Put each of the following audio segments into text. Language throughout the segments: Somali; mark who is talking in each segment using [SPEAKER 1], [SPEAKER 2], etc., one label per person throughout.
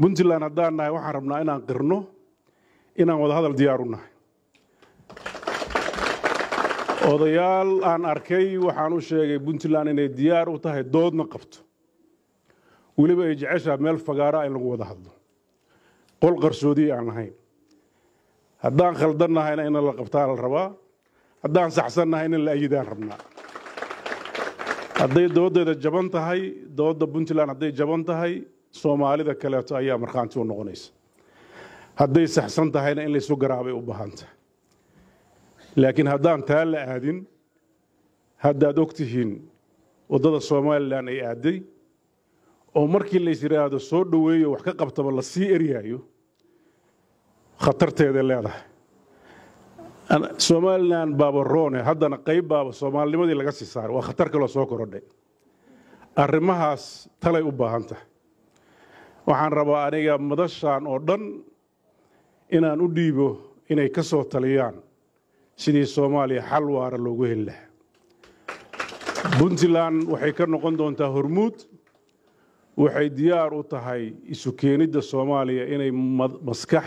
[SPEAKER 1] puntland haddaan nahay waxaan rabnaa inaan qirno inaan wadahadal diyaar u nahay odayaal aan arkay waxaan u sheegay puntland inay diyaar u tahay doodna qabto weliba ay jeceshaa meel fagaara ah in lagu wada hadlo qol qarsoodiya aan lahayn haddaan khaldan nahayna in la qabtaa la rabaa haddaan saxsan nahay ina la ayidaan rabnaa hadday dooddeeda jaban tahay doodda puntland hadday jaban tahay soomaalida kaleeto ayaa markhaanti u noqonaysa hadday saxsan tahayna in laysu garaabay u baahan tahay laakiin haddaan taa la aadin haddaad og tihiin waddada somalilan ay aaday oo markii lays yidhaahdo soo dhoweeyo wax ka qabtaba la sii eryaayo khatarteeday leedahay somalilan baaba roone haddana qayb baaba soomaalinimadii laga sii saaray waa khatar kaloo soo korodhay arrimahaas talay u baahan tahay waxaan rabaa aniga madashaan oo dhan inaan u dhiibo inay ka soo taliyaan sidii soomaaliya xal waara loogu heli lahaa puntland waxay ka noqon doontaa hormuud waxay diyaar u tahay isu keenidda soomaaliya inay maskax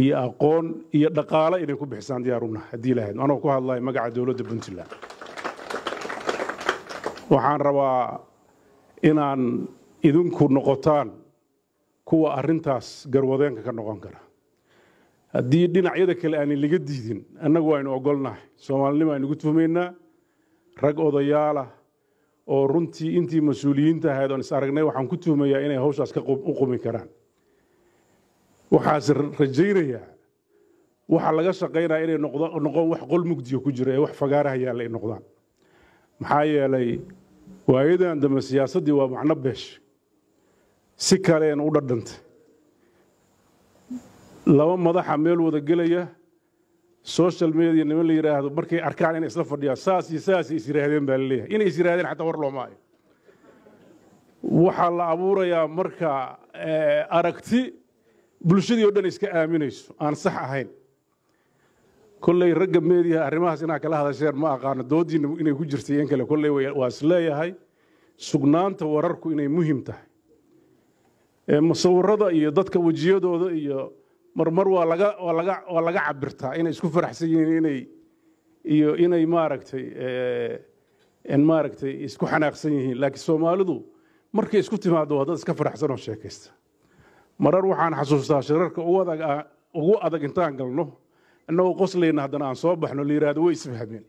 [SPEAKER 1] iyo aqoon iyo dhaqaale inay ku bixisaan diyaar una haddii lahayd anoo ku hadlaya magaca dowladda puntland waxaan rabaa inaan idinku noqotaan kuwa arintaas garwadeenka ka noqon kara haddii dhinacyada kale aanay laga diidin annagu aynu ogolnahay soomaalinimo aynugu tuhmaynaa rag odayaalah oo runtii intii mas-uuliyiinta ahayd oon is aragnay waxaan ku tuhmayaa inay hawshaas u qumi karaan waxaase rajaynayaa waxaa laga shaqaynaya inay noqon wax qol mugdiya ku jira ee wax fagaaraha yaalla ay noqdaan maxaa yeelay waayadan dambe siyaasaddii waa macno beesh si kaleena u dhadhantay laba madaxa meel wada gelaya social media niman la yidhaahdo markay arkaan inay isla fadhiyaan saas iyo saasay is yiraahdeen baa laleeyahay inay is yihaahdeen xataa war loomaayo waxaa la abuurayaa marka eh, aragti bulshadii o dhan iska aaminayso aan sax ahayn kolley ragga meediyaha arrimahaas inaa kala hadasheen ma aqaano doodiinna inay ku jirtay in kale kolley waa isleeyahay sugnaanta wararku inay muhiim tahay musawirada iyo dadka wejiyadooda iyo marmar waa laga waa laga waa laga cabirtaa inay isku faraxsan yihiin inay iyo inay maaragtay maaragtay isku xanaaqsan yihiin laakiin soomaalidu markay isku timaado waa dad iska faraxsan oo sheekaysta marar waxaan xasuustaa shirarka ugu adag ah, ugu adag intaan galno innagoo qoslayna haddana aan soo baxno la yidhahdo way isfahmeen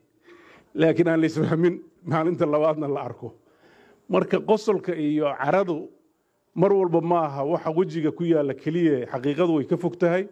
[SPEAKER 1] laakiin aan la isfahmin maalinta labaadna la arko marka qosolka iyo caradu mar walba ma aha waxa wejiga ku yaalla keliya xaqiiqadu way ka fog tahay